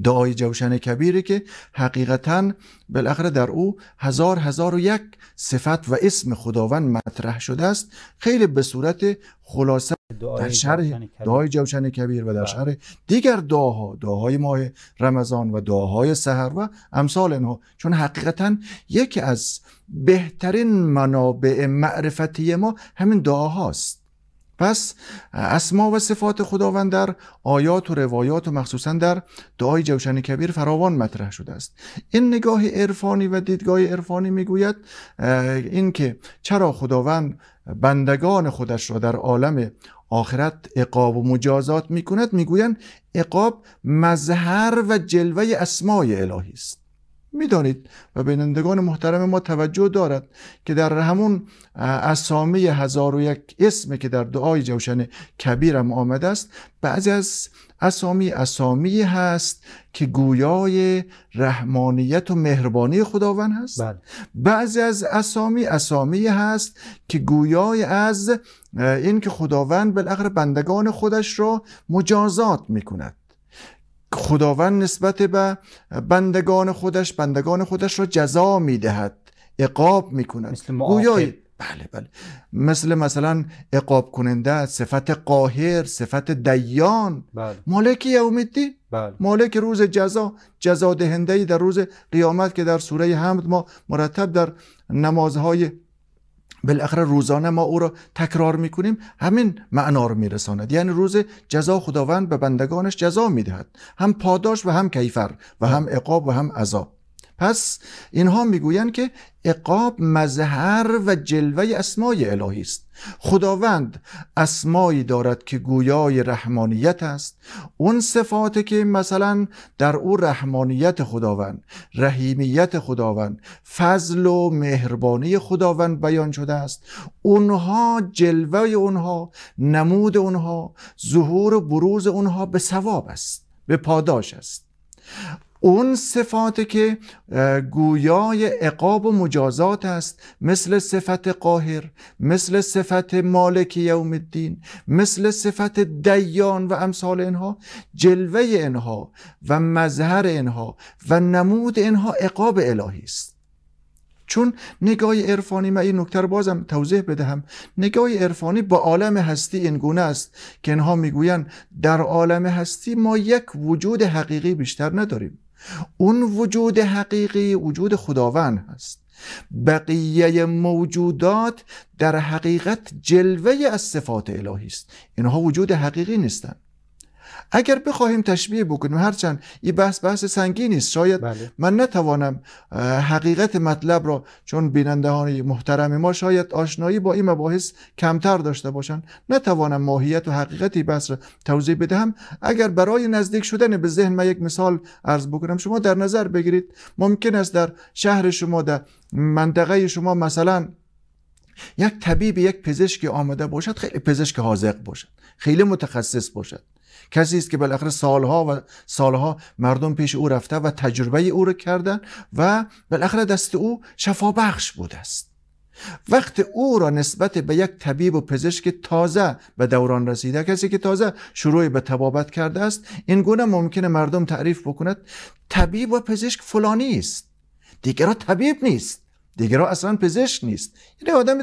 Speaker 2: دعای جوشن کبیره که حقیقتا بالاخره در او هزار هزار و یک صفت و اسم خداوند مطرح شده است خیلی به صورت خلاصه در شرح دعای جوشن کبیر و در بله. شهر دیگر دعاها دعاهای ماه رمضان و دعاهای سحر و امثال اینها چون حقیقتا یکی از بهترین منابع معرفتی ما همین دعاهاست پس اسما و صفات خداوند در آیات و روایات و مخصوصا در دعای جوشن کبیر فراوان مطرح شده است این نگاه عرفانی و دیدگاه عرفانی میگوید اینکه چرا خداوند بندگان خودش را در عالم آخرت اقاب و مجازات میکند میگویند اقاب مظهر و جلوه اسمای الهی است میدانید و بینندگان محترم ما توجه دارد که در همون اسامی هزار و یک اسم که در دعای جوشن کبیرم آمده است بعضی از اسامی اسامی هست که گویای رحمانیت و مهربانی خداوند هست بله. بعضی از اسامی اسامی هست که گویای از این که خداوند بالاخره بندگان خودش را مجازات کند خداوند نسبت به بندگان خودش بندگان خودش را جزا میدهد اقاب میکند مثل بله بله مثل مثلا اقاب کننده صفت قاهر صفت دیان بله. مالک یوم بله. مالک روز جزا جزا دهنده در روز قیامت که در سوره حمد ما مرتب در نمازهای بالاخره روزانه ما او را تکرار میکنیم همین معنا رو میرساند یعنی روز جزا خداوند به بندگانش جزا میدهد هم پاداش و هم کیفر و هم عقاب و هم عذاب پس اینها میگویند که عقاب مظهر و جلوه اسمای الهی است خداوند اسمایی دارد که گویای رحمانیت است اون صفات که مثلا در او رحمانیت خداوند رحیمیت خداوند فضل و مهربانی خداوند بیان شده است اونها جلوه اونها نمود اونها ظهور و بروز اونها به ثواب است به پاداش است اون صفاتی که گویای عقاب و مجازات است مثل صفت قاهر مثل صفت مالک یوم الدین مثل صفت دیان و امثال اینها جلوه اینها و مظهر اینها و نمود اینها عقاب الهی است چون نگاه عرفانی من این نکته رو بازم توضیح بدهم نگاه عرفانی با عالم هستی این گونه است که اینها میگویند در عالم هستی ما یک وجود حقیقی بیشتر نداریم اون وجود حقیقی وجود خداوند هست بقیه موجودات در حقیقت جلوه از صفات الهی است اینها وجود حقیقی نیستند اگر بخواهیم تشبیه بکنیم هرچند این بحث بحث سنگینی است شاید بله. من نتوانم حقیقت مطلب را چون های محترم ما شاید آشنایی با این مباحث کمتر داشته باشند نتوانم ماهیت و حقیقت بحث را توضیح بدهم اگر برای نزدیک شدن به ذهن من یک مثال عرض بکنم شما در نظر بگیرید ممکن است در شهر شما در منطقه شما مثلا یک طبیب یک پزشک آمده باشد خیلی پزشک حاضق باشد خیلی متخصص باشد کسی است که بالاخره سالها و سالها مردم پیش او رفته و تجربه او رو کردن و بالاخره دست او شفا بخش بوده است وقت او را نسبت به یک طبیب و پزشک تازه به دوران رسیده کسی که تازه شروع به تبابت کرده است این گونه ممکنه مردم تعریف بکند طبیب و پزشک فلانی است دیگرا طبیب نیست دیگرها اصلا پزشک نیست یعنی آدم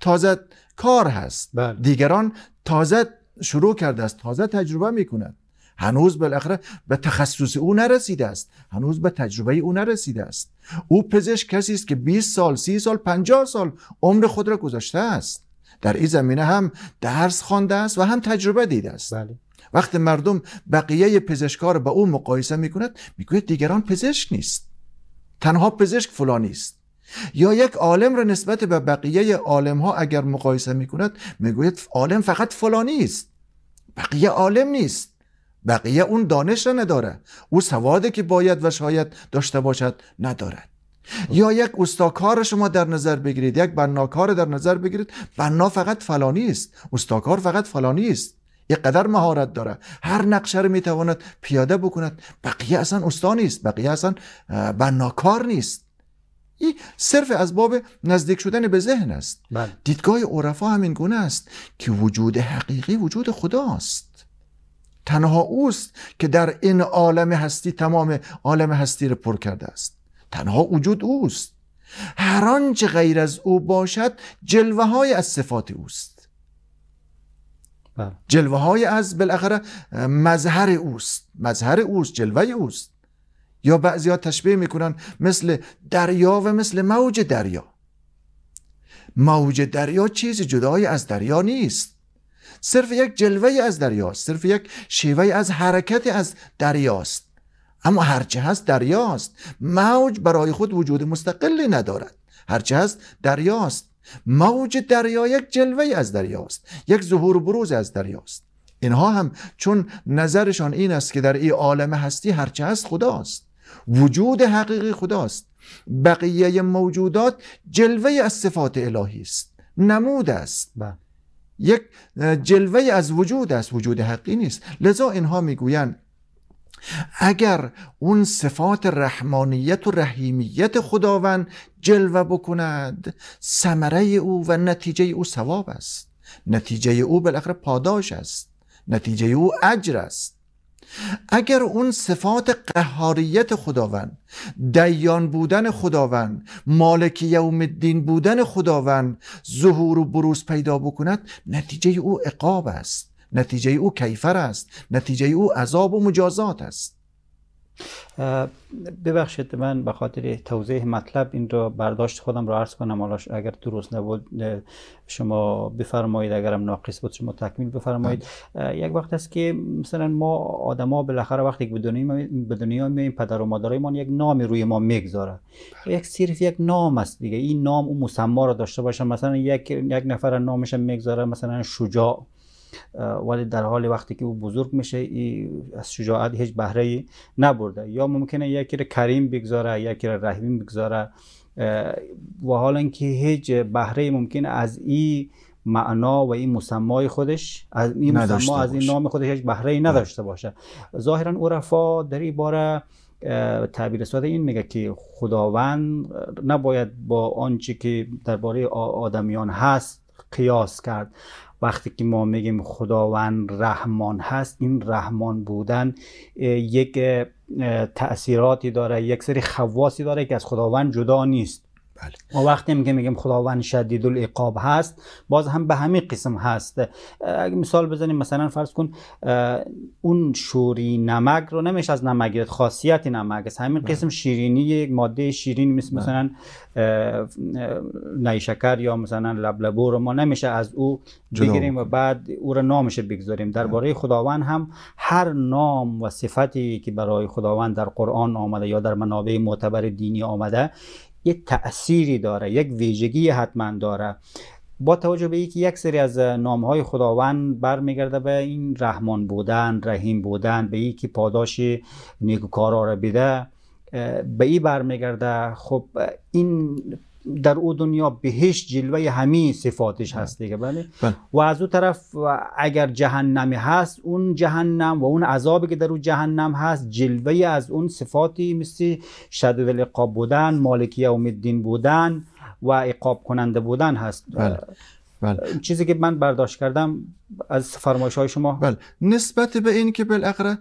Speaker 2: تازه کار هست بله. دیگران تازه شروع کرده است تازه تجربه می کند هنوز بالاخره به تخصص او نرسیده است هنوز به تجربه او نرسیده است او پزشک کسی است که 20 سال 30 سال 50 سال عمر خود را گذاشته است در این زمینه هم درس خوانده است و هم تجربه دیده است بله. وقتی مردم بقیه پزشکار به او مقایسه میکند میگوید دیگران پزشک نیست تنها پزشک فلانی است یا یک عالم را نسبت به بقیه عالم ها اگر مقایسه می کند میگوید عالم فقط فلانی است بقیه عالم نیست بقیه اون دانش را نداره او سواده که باید و شاید داشته باشد ندارد یا یک استاکار شما در نظر بگیرید یک بناکار در نظر بگیرید بنا فقط فلانی است استاکار فقط فلانی است یک قدر مهارت داره هر نقشه رو میتواند پیاده بکند بقیه اصلا استا نیست بقیه اصلا بناکار نیست این صرف از باب نزدیک شدن به ذهن است بله. دیدگاه عرفا همین گونه است که وجود حقیقی وجود خداست تنها اوست که در این عالم هستی تمام عالم هستی را پر کرده است تنها وجود اوست هر آنچه غیر از او باشد جلوه های از صفات اوست بله. جلوه های از بالاخره مظهر اوست مظهر اوست جلوه اوست یا بعضی تشبیه میکنن مثل دریا و مثل موج دریا موج دریا چیزی جدای از دریا نیست صرف یک جلوه از دریاست صرف یک شیوه از حرکت از دریاست اما هرچه هست دریاست موج برای خود وجود مستقلی ندارد هرچه هست دریاست موج دریا یک جلوه از دریاست یک ظهور بروز از دریاست اینها هم چون نظرشان این است که در این عالم هستی هرچه هست خداست وجود حقیقی خداست بقیه موجودات جلوه از صفات الهی است نمود است با. بله. یک جلوه از وجود است وجود حقی نیست لذا اینها میگویند اگر اون صفات رحمانیت و رحیمیت خداوند جلوه بکند ثمره او و نتیجه او ثواب است نتیجه او بالاخره پاداش است نتیجه او اجر است اگر اون صفات قهاریت خداوند دیان بودن خداوند مالک یوم الدین بودن خداوند ظهور و بروز پیدا بکند نتیجه او عقاب است نتیجه او کیفر است نتیجه او عذاب و مجازات است
Speaker 1: ببخشید من به خاطر توضیح مطلب این رو برداشت خودم رو عرض کنم حالا اگر درست نبود شما بفرمایید اگرم ناقص بود شما تکمیل بفرمایید بله. یک وقت است که مثلا ما آدما بالاخره وقتی که به دنیا میایم پدر و ما یک نامی روی ما میگذاره بله. یک صرف یک نام است دیگه این نام اون مسما را داشته باشه مثلا یک یک نفر نامش میگذاره مثلا شجاع ولی در حال وقتی که او بزرگ میشه ای از شجاعت هیچ بهره ای نبرده یا ممکنه یکی را کریم بگذاره یکی را رحیم بگذاره و حالا که هیچ بهره ممکن از این معنا و این مسمای خودش از این مسما از این نام خودش هیچ بهره ای بله. نداشته باشه ظاهرا عرفا در این باره تعبیر ساده این میگه که خداوند نباید با آنچه که درباره آدمیان هست قیاس کرد وقتی که ما میگیم خداوند رحمان هست این رحمان بودن یک تأثیراتی داره یک سری خواصی داره که از خداوند جدا نیست بله. ما وقتی میگه میگیم خداوند شدید العقاب هست باز هم به همین قسم هست اگه مثال بزنیم مثلا فرض کن اون شوری نمک رو نمیشه از نمک خاصیت نمک است همین بله. قسم شیرینی یک ماده شیرین مثل بله. مثلا نیشکر یا مثلا لبلبو رو ما نمیشه از او بگیریم و بعد او رو نامش بگذاریم درباره بله. خداوند هم هر نام و صفتی که برای خداوند در قرآن آمده یا در منابع معتبر دینی آمده یک تأثیری داره یک ویژگی حتما داره با توجه به اینکه یک سری از نامهای خداوند برمیگرده به این رحمان بودن رحیم بودن به اینکه پاداش نیکوکارا را بده به این برمیگرده خب این در او دنیا بهش جلوه همین صفاتش بله. هست دیگه بله, بله. و از اون طرف اگر جهنمی هست اون جهنم و اون عذابی که در اون جهنم هست جلوه از اون صفاتی مثل شدید العقاب بودن مالکی یوم الدین بودن و عقاب کننده بودن هست بله. بله. چیزی که من برداشت کردم از فرمایش های شما بله نسبت به این که
Speaker 2: بالاخره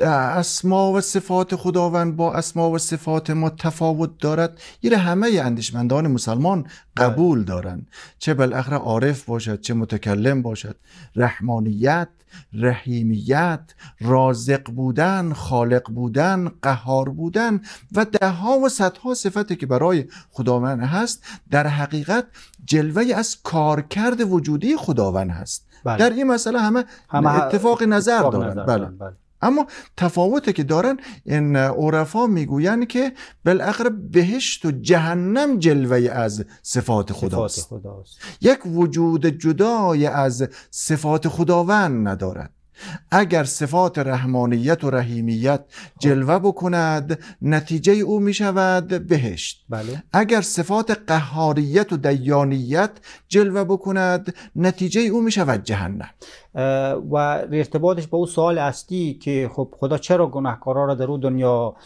Speaker 2: اسما و صفات خداوند با اسما و صفات ما تفاوت دارد یه همه اندیشمندان مسلمان قبول بله. دارند چه بالاخره عارف باشد چه متکلم باشد رحمانیت رحیمیت رازق بودن خالق بودن قهار بودن و دهها و صدها صفتی که برای خداوند هست در حقیقت جلوه از کارکرد وجودی خداوند هست بله. در این مسئله همه, همه اتفاق نظر دارند بله. بله. اما تفاوتی که دارن این عرفا میگویند که بالاخره بهشت و جهنم جلوه از صفات خداست. یک وجود جدای از صفات خداوند ندارد اگر صفات رحمانیت و رحیمیت جلوه بکند نتیجه او می شود بهشت بله. اگر صفات قهاریت و دیانیت جلوه
Speaker 1: بکند نتیجه او می شود جهنم و ارتباطش با اون سوال اصلی که خب خدا چرا گناهکارا را در او دنیا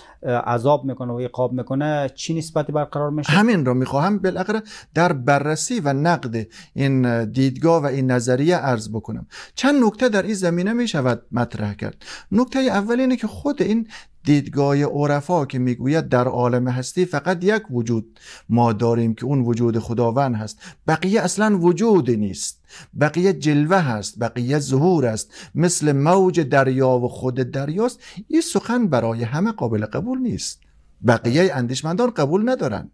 Speaker 1: عذاب میکنه و عقاب میکنه چی نسبت برقرار میشه همین رو میخواهم بالاخره در بررسی و نقد این
Speaker 2: دیدگاه و این نظریه عرض بکنم چند نکته در این زمینه میشود مطرح کرد نکته اول اینه که خود این دیدگاه عرفا که میگوید در عالم هستی فقط یک وجود ما داریم که اون وجود خداوند هست بقیه اصلا وجود نیست بقیه جلوه هست بقیه ظهور است مثل موج دریا و خود دریاست این سخن برای همه قابل قبول نیست بقیه اندیشمندان قبول ندارن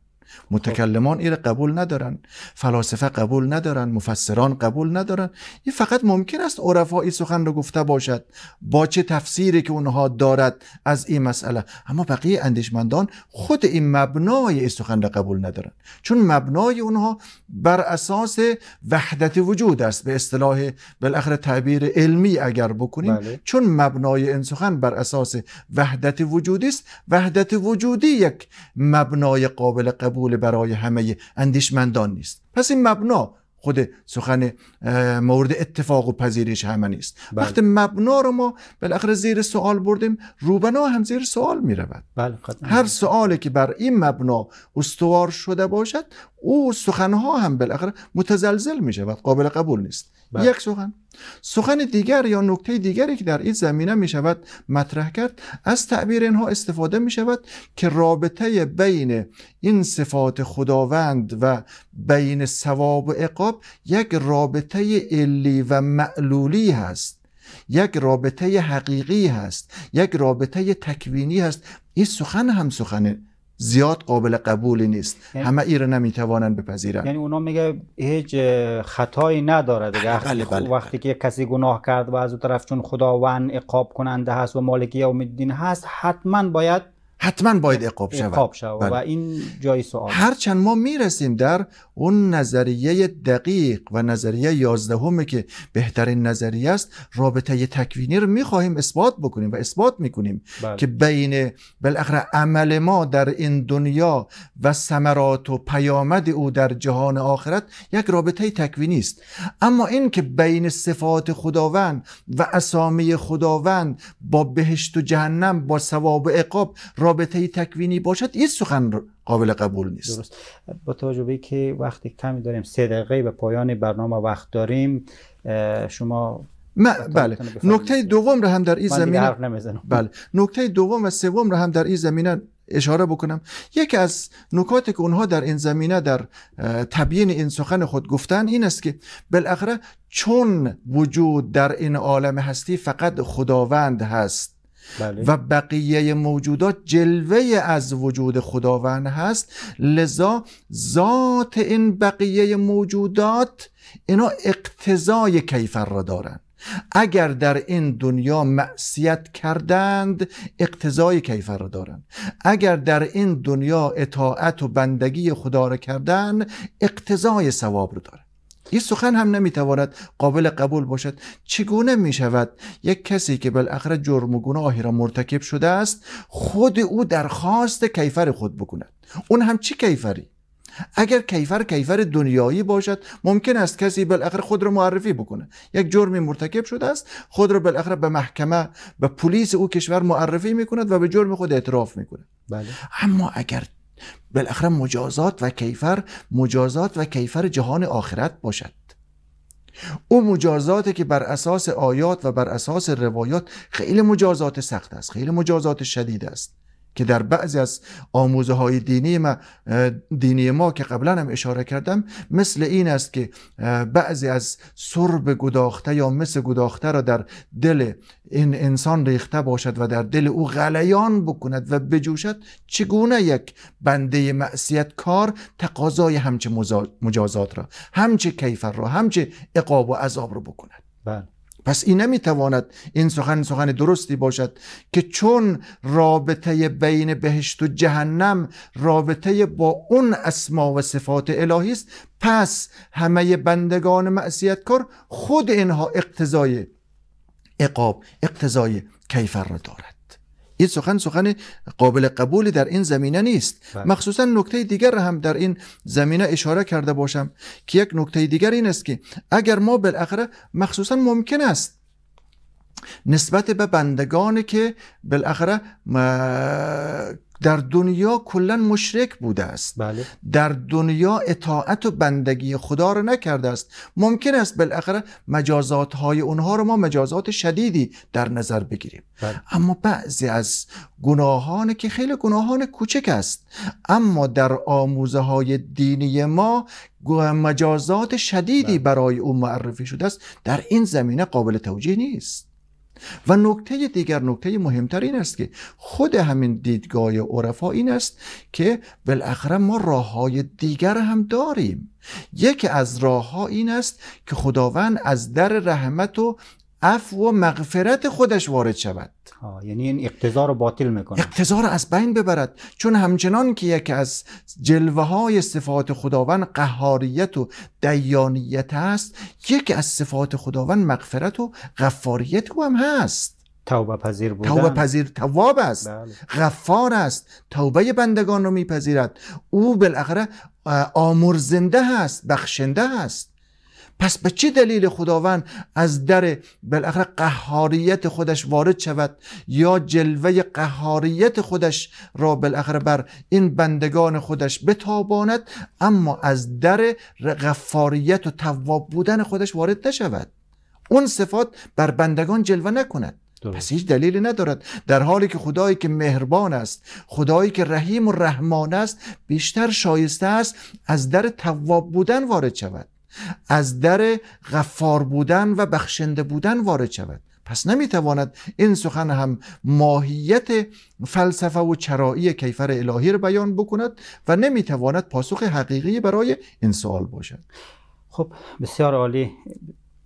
Speaker 2: متکلمان این قبول ندارن فلاسفه قبول ندارن مفسران قبول ندارن این فقط ممکن است عرفا این سخن رو گفته باشد با چه تفسیری که اونها دارد از این مسئله اما بقیه اندیشمندان خود این مبنای این سخن را قبول ندارن چون مبنای اونها بر اساس وحدت وجود است به اصطلاح بالاخره تعبیر علمی اگر بکنیم بله. چون مبنای این سخن بر اساس وحدت وجودی است وحدت وجودی یک مبنای قابل قبول قبول برای همه اندیشمندان نیست پس این مبنا خود سخن مورد اتفاق و پذیرش همه نیست بله. وقتی مبنا رو ما بالاخره زیر سوال بردیم روبنا هم زیر سوال می بله، هر سوالی که بر این مبنا استوار شده باشد او سخنها هم بالاخره متزلزل می شود قابل قبول نیست بله. یک سخن سخن دیگر یا نکته دیگری که در این زمینه می شود مطرح کرد از تعبیر اینها استفاده می شود که رابطه بین این صفات خداوند و بین ثواب و عقاب یک رابطه علی و معلولی هست یک رابطه حقیقی هست یک رابطه تکوینی هست این سخن هم سخن زیاد قابل قبولی نیست یعنی- همه ای نمیتوانند بپذیرند یعنی
Speaker 1: اونا میگه هیچ خطایی نداره دیگه بله، بله، خب، بله. وقتی که کسی گناه کرد و از اون طرف چون خداوند عقاب کننده هست و مالکی یوم الدین هست حتما باید حتما باید اقاب شود, و بله.
Speaker 2: این جای سوال هرچند ما میرسیم در اون نظریه دقیق و نظریه یازدهم که بهترین نظریه است رابطه تکوینی رو میخواهیم اثبات بکنیم و اثبات میکنیم بله. که بین بالاخره عمل ما در این دنیا و ثمرات و پیامد او در جهان آخرت یک رابطه تکوینی است اما این که بین صفات خداوند و اسامی خداوند با بهشت و جهنم با ثواب و عقاب رابطه تکوینی باشد این سخن قابل قبول نیست درست
Speaker 1: با توجه به که وقتی کمی داریم سه دقیقه به پایان برنامه وقت داریم شما بله نکته دوم را هم در این زمینه بله
Speaker 2: نکته دوم و سوم را هم در این زمینه اشاره بکنم یکی از نکاتی که اونها در این زمینه در تبیین این سخن خود گفتن این است که بالاخره چون وجود در این عالم هستی فقط خداوند هست بله. و بقیه موجودات جلوه از وجود خداوند هست لذا ذات این بقیه موجودات اینا اقتضای کیفر را دارند اگر در این دنیا معصیت کردند اقتضای کیفر را دارند اگر در این دنیا اطاعت و بندگی خدا را کردند اقتضای ثواب را دارند این سخن هم نمیتواند قابل قبول باشد چگونه میشود یک کسی که بالاخره جرم و گناهی را مرتکب شده است خود او درخواست کیفر خود بکند اون هم چه کیفری اگر کیفر کیفر دنیایی باشد ممکن است کسی بالاخره خود را معرفی بکنه یک جرمی مرتکب شده است خود را بالاخره به محکمه به پلیس او کشور معرفی میکند و به جرم خود اعتراف میکنه بله. اما اگر بالاخره مجازات و کیفر مجازات و کیفر جهان آخرت باشد او مجازاتی که بر اساس آیات و بر اساس روایات خیلی مجازات سخت است خیلی مجازات شدید است که در بعضی از آموزه های دینی ما, دینی ما که قبلا هم اشاره کردم مثل این است که بعضی از سرب گداخته یا مثل گداخته را در دل این انسان ریخته باشد و در دل او غلیان بکند و بجوشد چگونه یک بنده معصیت کار تقاضای همچه مجازات را همچه کیفر را همچه اقاب و عذاب را بکند بله. پس این نمیتواند این سخن سخن درستی باشد که چون رابطه بین بهشت و جهنم رابطه با اون اسما و صفات الهی است پس همه بندگان کار خود اینها اقتضای اقاب اقتضای کیفر را دارد این سخن سخن قابل قبولی در این زمینه نیست بله. مخصوصا نکته دیگر هم در این زمینه اشاره کرده باشم که یک نکته دیگر این است که اگر ما بالاخره مخصوصا ممکن است نسبت به بندگانی که بالاخره در دنیا کلا مشرک بوده است بله. در دنیا اطاعت و بندگی خدا را نکرده است ممکن است بالاخره مجازات های اونها رو ما مجازات شدیدی در نظر بگیریم بله. اما بعضی از گناهان که خیلی گناهان کوچک است اما در آموزه های دینی ما مجازات شدیدی بله. برای او معرفی شده است در این زمینه قابل توجیه نیست و نکته دیگر نکته مهمتر این است که خود همین دیدگاه عرفا این است که بالاخره ما راه های دیگر هم داریم یکی از راه ها این است که خداوند از در رحمت و عفو و مغفرت خودش وارد شود یعنی این اقتضا رو باطل میکنه اقتضا رو از بین ببرد چون همچنان که یکی از جلوه های صفات خداوند قهاریت و دیانیت است یکی از صفات خداوند مغفرت و غفاریت او هم هست توبه پذیر بودن توبه پذیر تواب است بله. غفار است توبه بندگان رو میپذیرد او بالاخره آمرزنده هست بخشنده هست پس به چه دلیل خداوند از در بالاخره قهاریت خودش وارد شود یا جلوه قهاریت خودش را بالاخره بر این بندگان خودش بتاباند اما از در غفاریت و تواب بودن خودش وارد نشود اون صفات بر بندگان جلوه نکند پس هیچ دلیلی ندارد در حالی که خدایی که مهربان است خدایی که رحیم و رحمان است بیشتر شایسته است از در تواب بودن وارد شود از در غفار بودن و بخشنده بودن وارد شود پس نمیتواند این سخن هم ماهیت فلسفه و چرایی کیفر الهی را بیان بکند و نمیتواند پاسخ حقیقی برای این سوال باشد
Speaker 1: خب بسیار عالی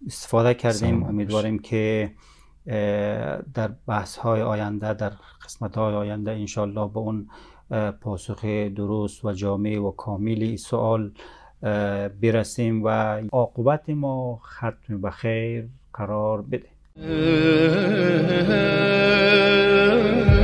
Speaker 1: استفاده کردیم امیدواریم که در بحث های آینده در قسمت های آینده انشالله به اون پاسخ درست و جامع و کاملی سوال برسیم و عاقبت ما ختم به خیر قرار بده